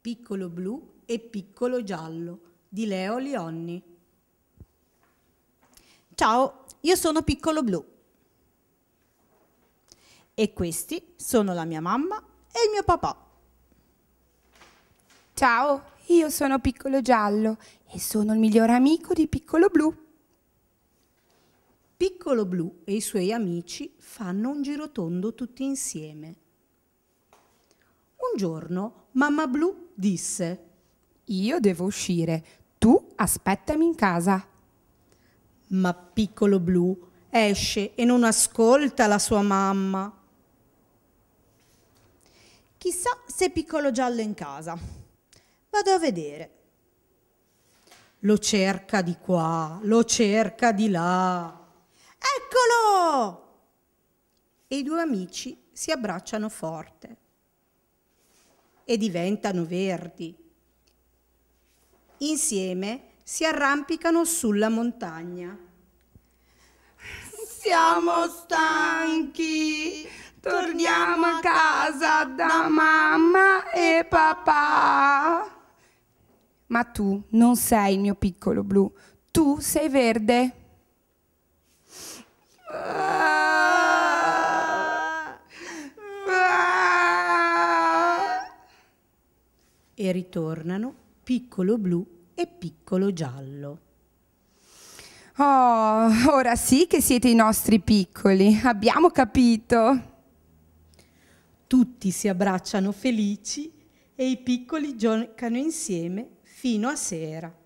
Piccolo blu e Piccolo giallo di Leo Lionni. Ciao, io sono Piccolo blu. E questi sono la mia mamma e il mio papà. Ciao, io sono Piccolo Giallo e sono il miglior amico di Piccolo Blu. Piccolo Blu e i suoi amici fanno un giro tondo tutti insieme giorno Mamma Blu disse Io devo uscire, tu aspettami in casa. Ma piccolo Blu esce e non ascolta la sua mamma. Chissà se è piccolo giallo è in casa. Vado a vedere. Lo cerca di qua, lo cerca di là. Eccolo! E i due amici si abbracciano forte e diventano verdi. Insieme si arrampicano sulla montagna. Siamo stanchi, torniamo a casa da mamma e papà. Ma tu non sei il mio piccolo blu, tu sei verde. e ritornano piccolo blu e piccolo giallo. Oh, ora sì che siete i nostri piccoli, abbiamo capito. Tutti si abbracciano felici e i piccoli giocano insieme fino a sera.